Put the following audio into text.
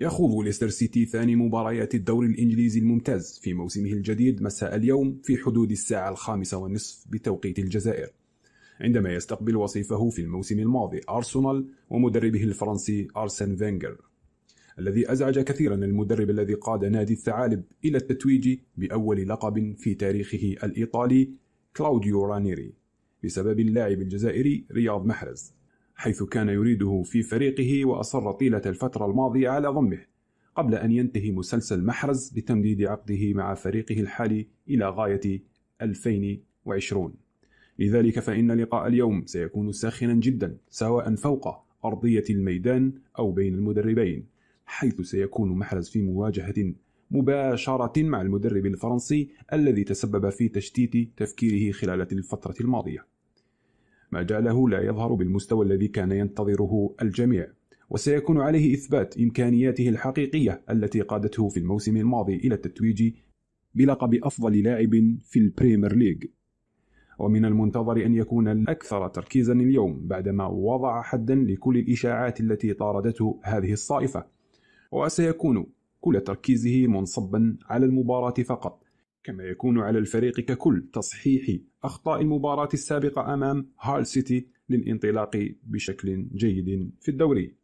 يخوض ليستر سيتي ثاني مباريات الدوري الإنجليزي الممتاز في موسمه الجديد مساء اليوم في حدود الساعة الخامسة والنصف بتوقيت الجزائر عندما يستقبل وصيفه في الموسم الماضي أرسنال ومدربه الفرنسي أرسن فينجر الذي أزعج كثيرا المدرب الذي قاد نادي الثعالب إلى التتويج بأول لقب في تاريخه الإيطالي كلاوديو رانيري بسبب اللاعب الجزائري رياض محرز حيث كان يريده في فريقه وأصر طيلة الفترة الماضية على ضمه قبل أن ينتهي مسلسل محرز بتمديد عقده مع فريقه الحالي إلى غاية 2020 لذلك فإن لقاء اليوم سيكون ساخنا جدا سواء فوق أرضية الميدان أو بين المدربين حيث سيكون محرز في مواجهة مباشرة مع المدرب الفرنسي الذي تسبب في تشتيت تفكيره خلال الفترة الماضية ما جعله لا يظهر بالمستوى الذي كان ينتظره الجميع وسيكون عليه إثبات إمكانياته الحقيقية التي قادته في الموسم الماضي إلى التتويج بلقب أفضل لاعب في البريمير ليج ومن المنتظر أن يكون الأكثر تركيزا اليوم بعدما وضع حدا لكل الإشاعات التي طاردته هذه الصائفة وسيكون كل تركيزه منصبا على المباراة فقط كما يكون على الفريق ككل تصحيح أخطاء المباراة السابقة أمام هال سيتي للانطلاق بشكل جيد في الدوري